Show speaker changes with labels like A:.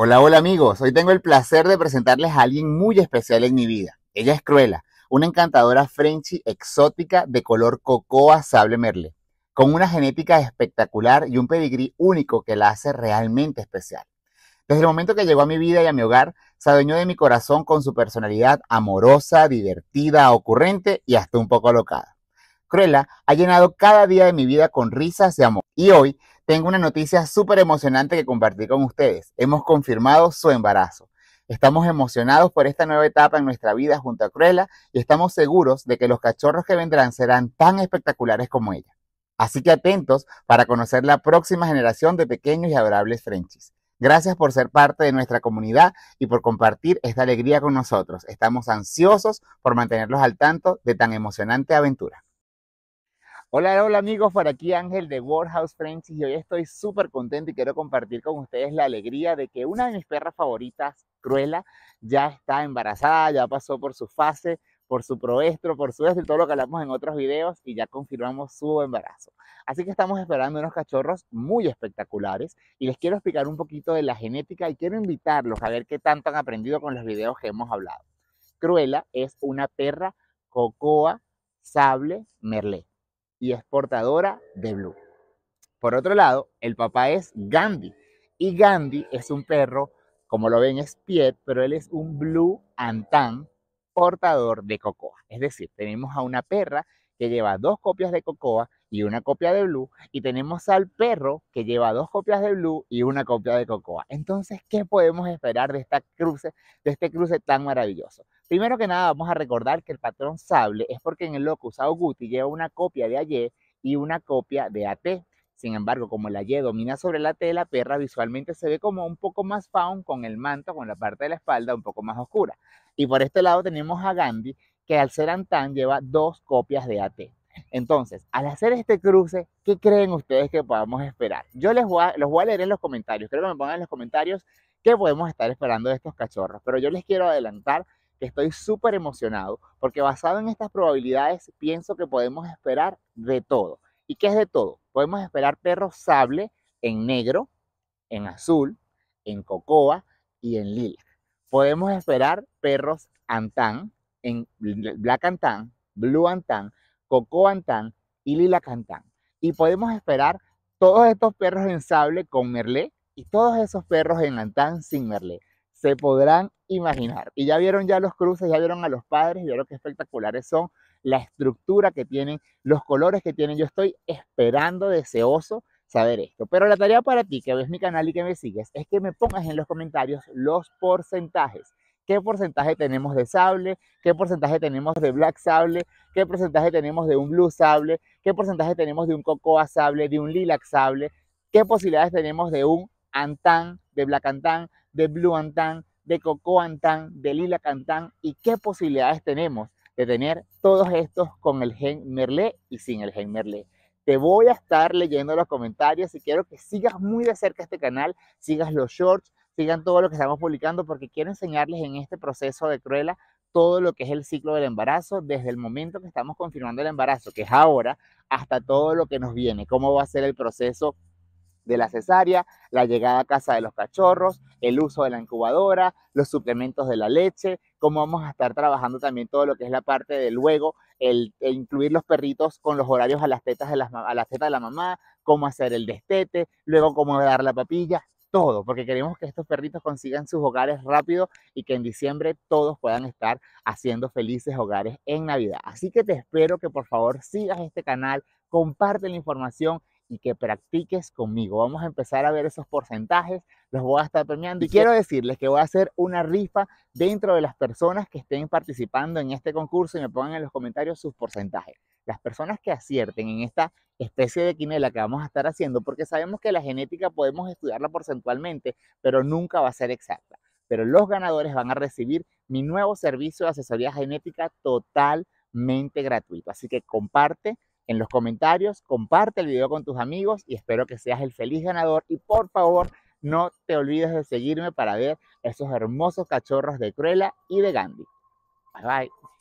A: Hola, hola amigos. Hoy tengo el placer de presentarles a alguien muy especial en mi vida. Ella es Cruella, una encantadora Frenchy exótica de color cocoa sable merle, con una genética espectacular y un pedigrí único que la hace realmente especial. Desde el momento que llegó a mi vida y a mi hogar, se adueñó de mi corazón con su personalidad amorosa, divertida, ocurrente y hasta un poco alocada. Cruella ha llenado cada día de mi vida con risas y amor y hoy tengo una noticia súper emocionante que compartir con ustedes. Hemos confirmado su embarazo. Estamos emocionados por esta nueva etapa en nuestra vida junto a Cruella y estamos seguros de que los cachorros que vendrán serán tan espectaculares como ella. Así que atentos para conocer la próxima generación de pequeños y adorables Frenchies. Gracias por ser parte de nuestra comunidad y por compartir esta alegría con nosotros. Estamos ansiosos por mantenerlos al tanto de tan emocionante aventura. Hola, hola amigos, por aquí Ángel de Warhouse Friends y hoy estoy súper contento y quiero compartir con ustedes la alegría de que una de mis perras favoritas, Cruella, ya está embarazada, ya pasó por su fase, por su proestro, por su esto y todo lo que hablamos en otros videos y ya confirmamos su embarazo. Así que estamos esperando unos cachorros muy espectaculares y les quiero explicar un poquito de la genética y quiero invitarlos a ver qué tanto han aprendido con los videos que hemos hablado. Cruella es una perra cocoa sable merlé y es portadora de Blue. Por otro lado, el papá es Gandhi y Gandhi es un perro, como lo ven es Piet, pero él es un Blue Antan portador de cocoa. Es decir, tenemos a una perra que lleva dos copias de cocoa y una copia de blue y tenemos al perro que lleva dos copias de blue y una copia de cocoa. Entonces, ¿qué podemos esperar de esta cruce, de este cruce tan maravilloso? Primero que nada, vamos a recordar que el patrón sable es porque en el locus Auguti lleva una copia de Aye y una copia de AT. Sin embargo, como la Aye domina sobre la T la perra, visualmente se ve como un poco más faun con el manto, con la parte de la espalda un poco más oscura. Y por este lado tenemos a Gandhi, que al ser Antán lleva dos copias de AT. Entonces, al hacer este cruce, ¿qué creen ustedes que podamos esperar? Yo les los voy a leer en los comentarios. Creo que me pongan en los comentarios qué podemos estar esperando de estos cachorros. Pero yo les quiero adelantar que estoy súper emocionado porque basado en estas probabilidades pienso que podemos esperar de todo. ¿Y qué es de todo? Podemos esperar perros sable en negro, en azul, en cocoa y en lila. Podemos esperar perros antán, en black antán, blue antán, cocoa antán y lila cantán. Y podemos esperar todos estos perros en sable con merlé y todos esos perros en antán sin merlé se podrán imaginar. Y ya vieron ya los cruces, ya vieron a los padres, vieron qué espectaculares son, la estructura que tienen, los colores que tienen. Yo estoy esperando, deseoso saber esto. Pero la tarea para ti, que ves mi canal y que me sigues, es que me pongas en los comentarios los porcentajes. ¿Qué porcentaje tenemos de sable? ¿Qué porcentaje tenemos de black sable? ¿Qué porcentaje tenemos de un blue sable? ¿Qué porcentaje tenemos de un cocoa sable? ¿De un lilac sable? ¿Qué posibilidades tenemos de un Antán, de Black de Blue Antán, de Coco Antán, de Lila Cantán y qué posibilidades tenemos de tener todos estos con el gen Merlé y sin el gen Merlé. Te voy a estar leyendo los comentarios y quiero que sigas muy de cerca este canal, sigas los shorts, sigan todo lo que estamos publicando porque quiero enseñarles en este proceso de Cruella todo lo que es el ciclo del embarazo, desde el momento que estamos confirmando el embarazo, que es ahora, hasta todo lo que nos viene, cómo va a ser el proceso de la cesárea, la llegada a casa de los cachorros, el uso de la incubadora, los suplementos de la leche, cómo vamos a estar trabajando también todo lo que es la parte de luego, el, e incluir los perritos con los horarios a las tetas de las, a las tetas de la mamá, cómo hacer el destete, luego cómo dar la papilla, todo, porque queremos que estos perritos consigan sus hogares rápido y que en diciembre todos puedan estar haciendo felices hogares en Navidad. Así que te espero que por favor sigas este canal, comparte la información y que practiques conmigo. Vamos a empezar a ver esos porcentajes, los voy a estar premiando y quiero decirles que voy a hacer una rifa dentro de las personas que estén participando en este concurso y me pongan en los comentarios sus porcentajes. Las personas que acierten en esta especie de quinela que vamos a estar haciendo, porque sabemos que la genética podemos estudiarla porcentualmente, pero nunca va a ser exacta. Pero los ganadores van a recibir mi nuevo servicio de asesoría genética totalmente gratuito. Así que comparte, en los comentarios, comparte el video con tus amigos y espero que seas el feliz ganador y por favor no te olvides de seguirme para ver esos hermosos cachorros de Cruella y de Gandhi. Bye bye.